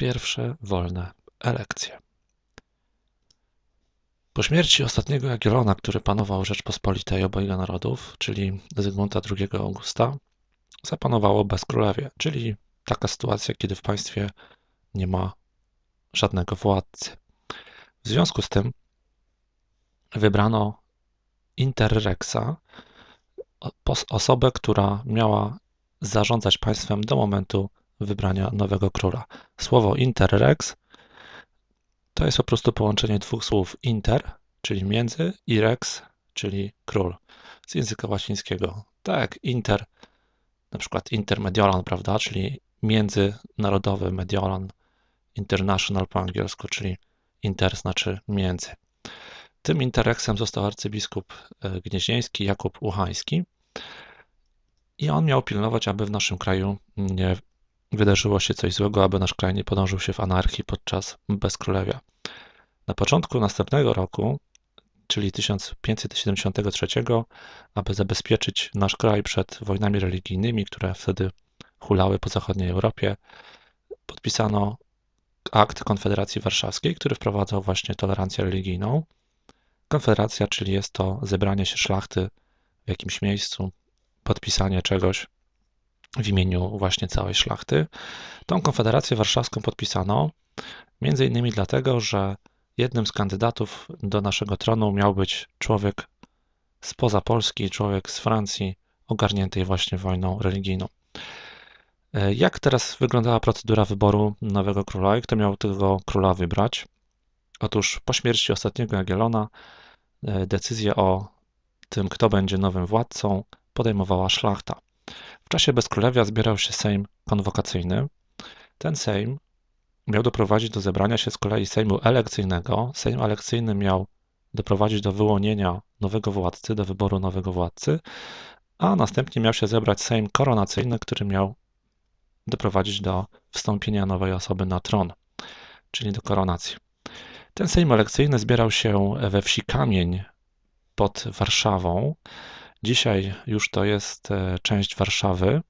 pierwsze wolne elekcje. Po śmierci ostatniego Jagiellona, który panował Rzeczpospolitej obojga narodów, czyli Zygmunta II Augusta, zapanowało bezkrólewie, czyli taka sytuacja, kiedy w państwie nie ma żadnego władcy. W związku z tym wybrano interrexa, osobę, która miała zarządzać państwem do momentu wybrania nowego króla. Słowo interrex to jest po prostu połączenie dwóch słów inter, czyli między, i rex, czyli król, z języka łacińskiego. Tak, inter, na przykład intermediolan, prawda, czyli międzynarodowy mediolan, international po angielsku, czyli inter znaczy między. Tym interreksem został arcybiskup e, gnieźnieński Jakub Uchański i on miał pilnować, aby w naszym kraju nie Wydarzyło się coś złego, aby nasz kraj nie podążył się w anarchii podczas bezkrólewia. Na początku następnego roku, czyli 1573, aby zabezpieczyć nasz kraj przed wojnami religijnymi, które wtedy hulały po zachodniej Europie, podpisano akt Konfederacji Warszawskiej, który wprowadzał właśnie tolerancję religijną. Konfederacja, czyli jest to zebranie się szlachty w jakimś miejscu, podpisanie czegoś, w imieniu właśnie całej szlachty. Tą konfederację warszawską podpisano między innymi dlatego, że jednym z kandydatów do naszego tronu miał być człowiek spoza Polski, człowiek z Francji, ogarniętej właśnie wojną religijną. E, jak teraz wyglądała procedura wyboru nowego króla i kto miał tego króla wybrać? Otóż po śmierci ostatniego Jagiellona e, decyzję o tym, kto będzie nowym władcą, podejmowała szlachta czasie bezkrólewia zbierał się Sejm konwokacyjny. Ten Sejm miał doprowadzić do zebrania się z kolei Sejmu elekcyjnego. Sejm elekcyjny miał doprowadzić do wyłonienia nowego władcy, do wyboru nowego władcy, a następnie miał się zebrać Sejm koronacyjny, który miał doprowadzić do wstąpienia nowej osoby na tron, czyli do koronacji. Ten Sejm elekcyjny zbierał się we wsi Kamień pod Warszawą. Dzisiaj już to jest e, część Warszawy.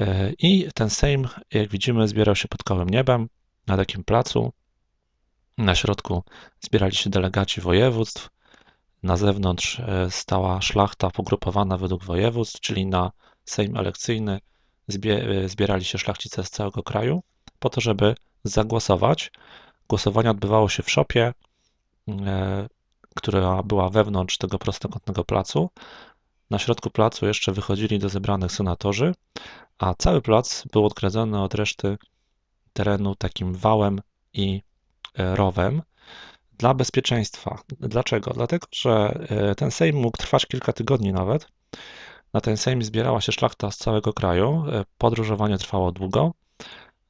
E, I ten Sejm, jak widzimy, zbierał się pod kołym niebem na takim placu. Na środku zbierali się delegaci województw. Na zewnątrz e, stała szlachta pogrupowana według województw, czyli na Sejm elekcyjny zbierali się szlachcice z całego kraju po to, żeby zagłosować. Głosowanie odbywało się w szopie która była wewnątrz tego prostokątnego placu. Na środku placu jeszcze wychodzili do zebranych senatorzy, a cały plac był odgrodzony od reszty terenu takim wałem i e, rowem dla bezpieczeństwa. Dlaczego? Dlatego, że e, ten Sejm mógł trwać kilka tygodni nawet. Na ten Sejm zbierała się szlachta z całego kraju. E, podróżowanie trwało długo.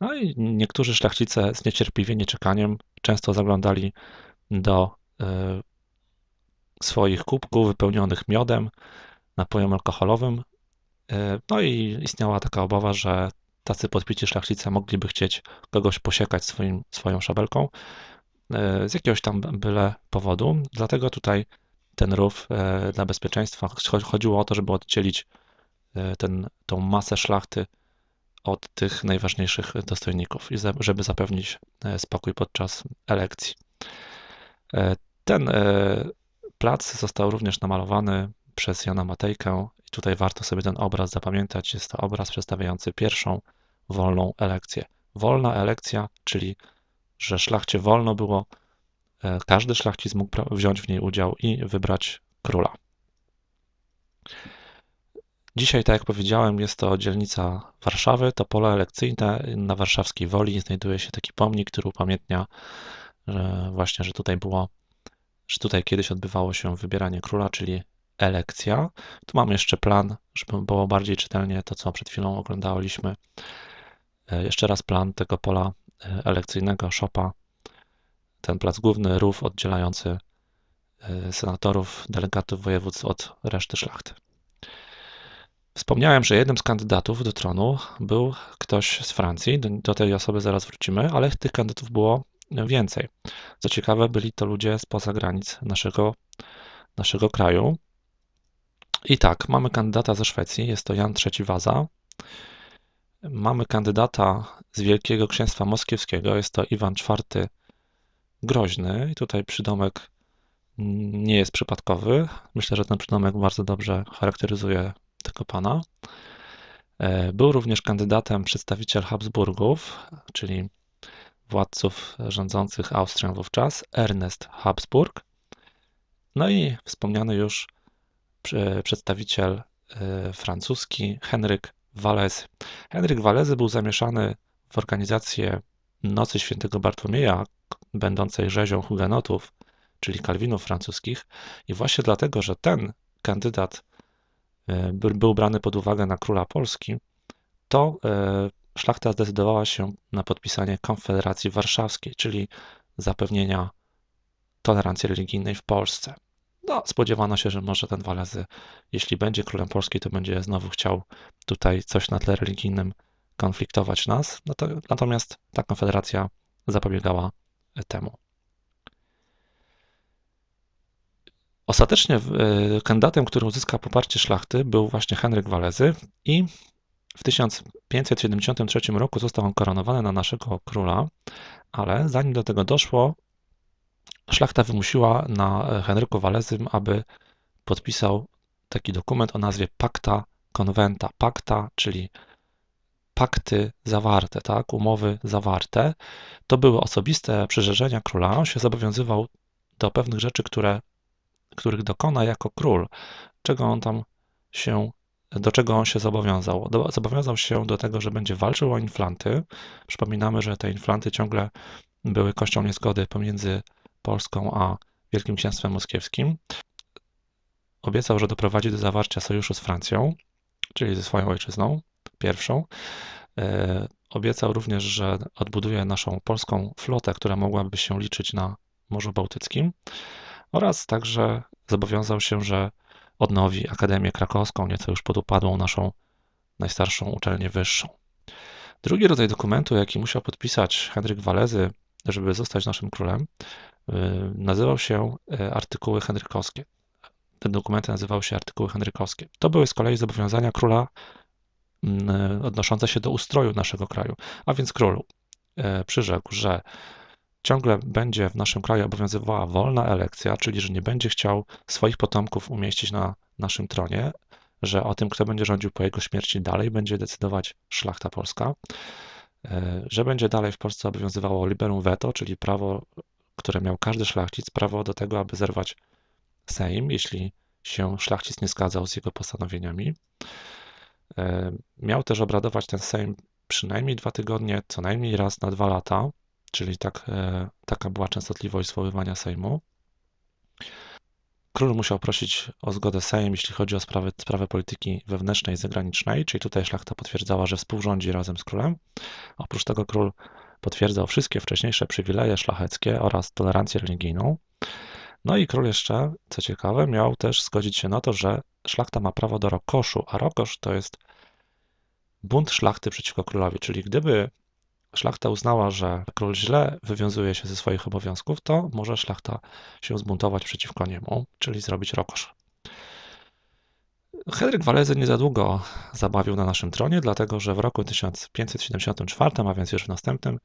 No i niektórzy szlachcice zniecierpliwieni czekaniem często zaglądali do swoich kubków wypełnionych miodem, napojem alkoholowym. E, no i istniała taka obawa, że tacy podpici szlachcice mogliby chcieć kogoś posiekać swoim, swoją szabelką e, z jakiegoś tam byle powodu. Dlatego tutaj ten rów e, dla bezpieczeństwa chodziło o to, żeby oddzielić ten, tą masę szlachty od tych najważniejszych dostojników i żeby zapewnić spokój podczas elekcji. Ten Plac został również namalowany przez Jana Matejkę i tutaj warto sobie ten obraz zapamiętać. Jest to obraz przedstawiający pierwszą wolną elekcję. Wolna elekcja, czyli że szlachcie wolno było, e, każdy szlachcic mógł wziąć w niej udział i wybrać króla. Dzisiaj, tak jak powiedziałem, jest to dzielnica Warszawy, to pole elekcyjne. Na warszawskiej Woli znajduje się taki pomnik, który upamiętnia że właśnie, że tutaj było że tutaj kiedyś odbywało się wybieranie króla, czyli elekcja. Tu mam jeszcze plan, żeby było bardziej czytelnie to, co przed chwilą oglądaliśmy. E, jeszcze raz plan tego pola e, elekcyjnego Szopa. Ten plac główny, rów oddzielający e, senatorów, delegatów województw od reszty szlachty. Wspomniałem, że jednym z kandydatów do tronu był ktoś z Francji. Do, do tej osoby zaraz wrócimy, ale tych kandydatów było no więcej. Co ciekawe, byli to ludzie spoza granic naszego, naszego kraju. I tak, mamy kandydata ze Szwecji, jest to Jan III Waza. Mamy kandydata z Wielkiego Księstwa Moskiewskiego, jest to Iwan IV Groźny. I tutaj przydomek nie jest przypadkowy. Myślę, że ten przydomek bardzo dobrze charakteryzuje tego pana. E, był również kandydatem przedstawiciel Habsburgów, czyli władców rządzących Austrią wówczas, Ernest Habsburg, no i wspomniany już przedstawiciel y, francuski Henryk Walezy. Henryk Walezy był zamieszany w organizację Nocy Świętego Bartłomieja, będącej rzezią hugenotów, czyli kalwinów francuskich, i właśnie dlatego, że ten kandydat y, był brany pod uwagę na króla Polski, to y, szlachta zdecydowała się na podpisanie Konfederacji Warszawskiej, czyli zapewnienia tolerancji religijnej w Polsce. No, spodziewano się, że może ten Walezy, jeśli będzie królem Polski, to będzie znowu chciał tutaj coś na tle religijnym konfliktować nas. No to, natomiast ta konfederacja zapobiegała temu. Ostatecznie e, kandydatem, który uzyskał poparcie szlachty, był właśnie Henryk Walezy i w 1573 roku został on koronowany na naszego króla, ale zanim do tego doszło, szlachta wymusiła na e, Henryku Walezym, aby podpisał taki dokument o nazwie Pacta Conventa. Pacta, czyli pakty zawarte, tak, umowy zawarte. To były osobiste przyrzeżenia króla. On się zobowiązywał do pewnych rzeczy, które, których dokona jako król, czego on tam się do czego on się zobowiązał? Do, zobowiązał się do tego, że będzie walczył o inflanty. Przypominamy, że te inflanty ciągle były kością niezgody pomiędzy Polską a Wielkim Księstwem Moskiewskim. Obiecał, że doprowadzi do zawarcia sojuszu z Francją, czyli ze swoją ojczyzną, pierwszą. E, obiecał również, że odbuduje naszą polską flotę, która mogłaby się liczyć na Morzu Bałtyckim oraz także zobowiązał się, że odnowi Akademię Krakowską, nieco już podupadłą naszą najstarszą uczelnię wyższą. Drugi rodzaj dokumentu, jaki musiał podpisać Henryk Walezy, żeby zostać naszym królem, y, nazywał się e, artykuły henrykowskie. Ten dokument nazywał się artykuły henrykowskie. To były z kolei zobowiązania króla mm, odnoszące się do ustroju naszego kraju. A więc król e, przyrzekł, że Ciągle będzie w naszym kraju obowiązywała wolna elekcja, czyli że nie będzie chciał swoich potomków umieścić na naszym tronie, że o tym, kto będzie rządził po jego śmierci dalej, będzie decydować szlachta polska, e, że będzie dalej w Polsce obowiązywało liberum veto, czyli prawo, które miał każdy szlachcic, prawo do tego, aby zerwać Sejm, jeśli się szlachcic nie zgadzał z jego postanowieniami. E, miał też obradować ten Sejm przynajmniej dwa tygodnie, co najmniej raz na dwa lata czyli tak, e, taka była częstotliwość zwoływania Sejmu. Król musiał prosić o zgodę Sejm, jeśli chodzi o sprawy, sprawę polityki wewnętrznej i zagranicznej, czyli tutaj szlachta potwierdzała, że współrządzi razem z królem. Oprócz tego król potwierdzał wszystkie wcześniejsze przywileje szlacheckie oraz tolerancję religijną. No i król jeszcze, co ciekawe, miał też zgodzić się na to, że szlachta ma prawo do rokoszu, a rokosz to jest bunt szlachty przeciwko królowi, czyli gdyby szlachta uznała, że król źle wywiązuje się ze swoich obowiązków, to może szlachta się zbuntować przeciwko niemu, czyli zrobić rokosz. Henryk Walezy nie za długo zabawił na naszym tronie, dlatego że w roku 1574, a więc już w następnym,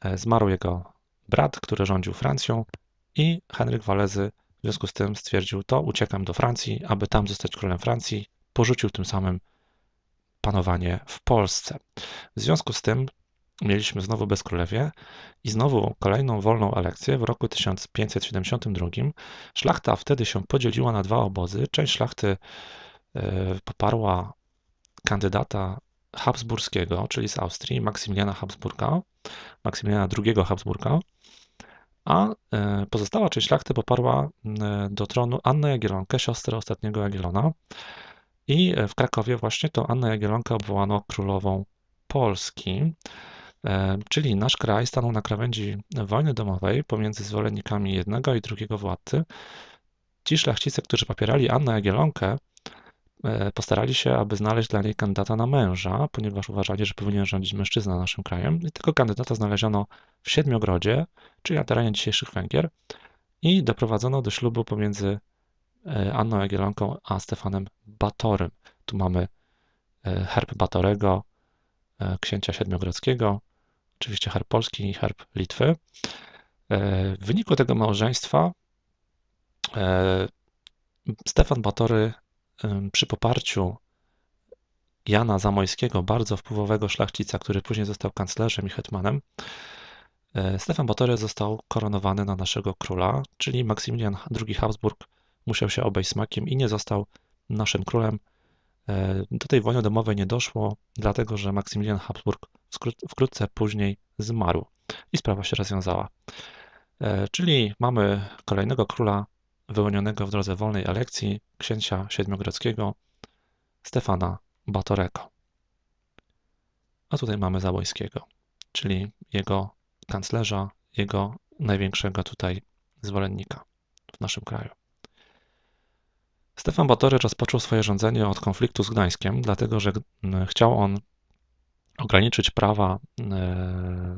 e, zmarł jego brat, który rządził Francją i Henryk Walezy w związku z tym stwierdził, to uciekam do Francji, aby tam zostać królem Francji, porzucił tym samym panowanie w Polsce. W związku z tym mieliśmy znowu bezkrólewie i znowu kolejną wolną elekcję w roku 1572. Szlachta wtedy się podzieliła na dwa obozy. Część szlachty e, poparła kandydata habsburskiego, czyli z Austrii, Maksymiliana Habsburga, Maksymiliana II Habsburga, a e, pozostała część szlachty poparła e, do tronu Annę Jagiellonkę, siostrę ostatniego Jagiellona. I w Krakowie właśnie to Annę Jagiellonkę obwołano królową Polski. E, czyli nasz kraj stanął na krawędzi wojny domowej pomiędzy zwolennikami jednego i drugiego władcy. Ci szlachcice, którzy popierali Annę Jagielonkę, e, postarali się, aby znaleźć dla niej kandydata na męża, ponieważ uważali, że powinien rządzić mężczyzna naszym krajem. I tego kandydata znaleziono w Siedmiogrodzie, czyli na terenie dzisiejszych Węgier, i doprowadzono do ślubu pomiędzy e, Anną Jagielonką a Stefanem Batorym. Tu mamy herb Batorego, księcia siedmiogrodzkiego, oczywiście harp Polski i harp Litwy. E, w wyniku tego małżeństwa e, Stefan Batory przy poparciu Jana Zamojskiego, bardzo wpływowego szlachcica, który później został kanclerzem i hetmanem, e, Stefan Batory został koronowany na naszego króla, czyli Maksymilian II Habsburg musiał się obejść smakiem i nie został naszym królem. Do tej wojny domowej nie doszło, dlatego że Maksymilian Habsburg wkrótce później zmarł i sprawa się rozwiązała. E, czyli mamy kolejnego króla wyłonionego w drodze wolnej elekcji, księcia siedmiogrodzkiego Stefana Batorego. A tutaj mamy Załońskiego, czyli jego kanclerza, jego największego tutaj zwolennika w naszym kraju. Stefan Batory rozpoczął swoje rządzenie od konfliktu z Gdańskiem, dlatego że chciał on ograniczyć prawa e,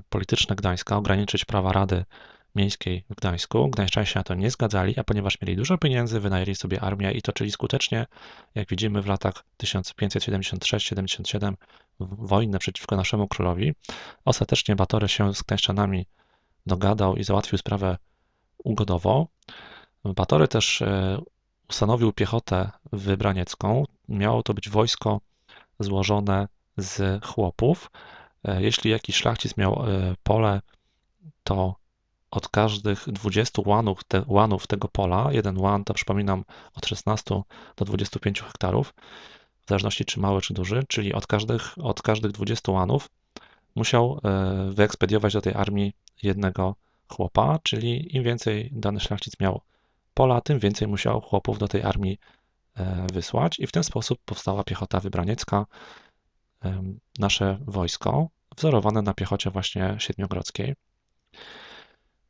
polityczne Gdańska, ograniczyć prawa Rady Miejskiej w Gdańsku. Gdańszczanie się na to nie zgadzali, a ponieważ mieli dużo pieniędzy, wynajęli sobie armię i toczyli skutecznie, jak widzimy w latach 1576-77, wojnę przeciwko naszemu królowi. Ostatecznie Batory się z Gdańszczanami dogadał i załatwił sprawę ugodowo. Batory też e, ustanowił piechotę wybraniecką. Miało to być wojsko złożone z chłopów. E, jeśli jakiś szlachcic miał e, pole, to od każdych 20 łanów, te, łanów tego pola, jeden łan to przypominam od 16 do 25 hektarów, w zależności czy mały czy duży, czyli od każdych, od każdych 20 łanów musiał e, wyekspediować do tej armii jednego chłopa, czyli im więcej dany szlachcic miał pola, tym więcej musiał chłopów do tej armii wysłać i w ten sposób powstała piechota wybraniecka, nasze wojsko, wzorowane na piechocie właśnie siedmiogrodzkiej.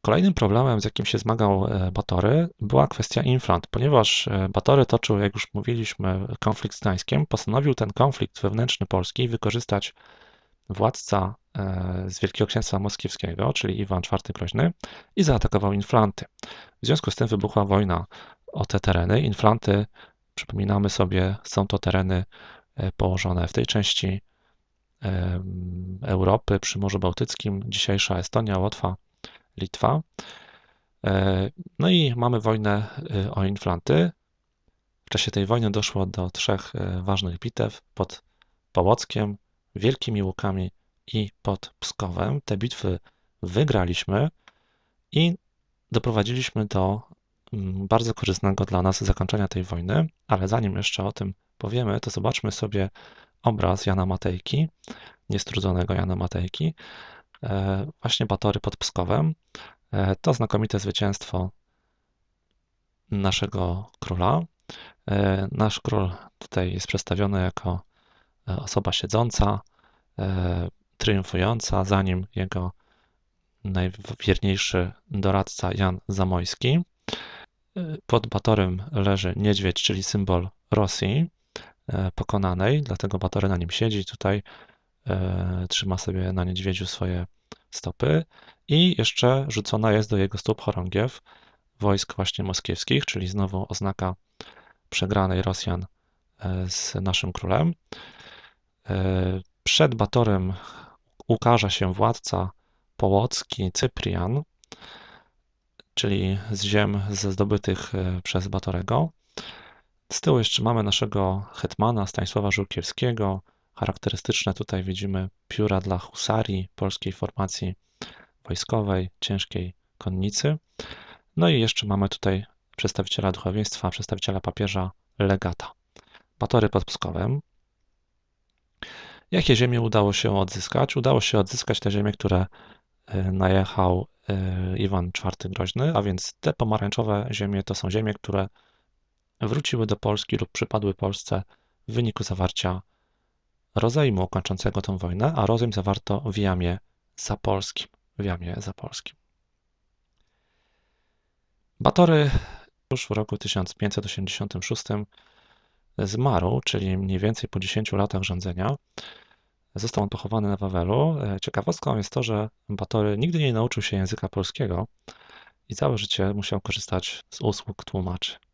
Kolejnym problemem, z jakim się zmagał e, Batory, była kwestia inflant, ponieważ e, Batory toczył, jak już mówiliśmy, konflikt z Gdańskiem. Postanowił ten konflikt wewnętrzny Polski wykorzystać władca e, z Wielkiego Księstwa Moskiewskiego, czyli Iwan IV Groźny, i zaatakował inflanty. W związku z tym wybuchła wojna o te tereny. Inflanty, przypominamy sobie, są to tereny E, położone w tej części Europy przy Morzu Bałtyckim, dzisiejsza Estonia, Łotwa, Litwa. E, no i mamy wojnę e, o Inflanty. W czasie tej wojny doszło do trzech ważnych bitew pod Połockiem, Wielkimi Łukami i pod Pskowem. Te bitwy wygraliśmy i doprowadziliśmy do mm, bardzo korzystnego dla nas zakończenia tej wojny, ale zanim jeszcze o tym powiemy, to zobaczmy sobie obraz Jana Matejki, niestrudzonego Jana Matejki, e, właśnie Batory pod Pskowem. E, to znakomite zwycięstwo naszego króla. E, nasz król tutaj jest przedstawiony jako osoba siedząca, triumfująca, za nim jego najwierniejszy doradca Jan Zamojski. Pod Batorem leży niedźwiedź, czyli symbol Rosji. E, pokonanej, dlatego Batory na nim siedzi tutaj, e, trzyma sobie na niedźwiedziu swoje stopy i jeszcze rzucona jest do jego stóp chorągiew wojsk właśnie moskiewskich, czyli znowu oznaka przegranej Rosjan e, z naszym królem. Przed Batorem ukaże się władca połocki Cyprian, czyli z ziem zdobytych przez Batorego. Z tyłu jeszcze mamy naszego hetmana Stanisława Żółkiewskiego. Charakterystyczne tutaj widzimy pióra dla husarii, polskiej formacji wojskowej, ciężkiej konnicy. No i jeszcze mamy tutaj przedstawiciela duchowieństwa, przedstawiciela papieża, legata. Batory pod Pskowem. Jakie ziemie udało się odzyskać? Udało się odzyskać te ziemie, które e, najechał e, Iwan IV Groźny, a więc te pomarańczowe ziemie to są ziemie, które wróciły do Polski lub przypadły Polsce w wyniku zawarcia rozejmu kończącego tę wojnę, a rozejm zawarto w jamie zapolskim. W jamie zapolskim. Batory już w roku 1586 zmarł, czyli mniej więcej po 10 latach rządzenia. Został on pochowany na Wawelu. Ciekawostką jest to, że Batory nigdy nie nauczył się języka polskiego i całe życie musiał korzystać z usług tłumaczy.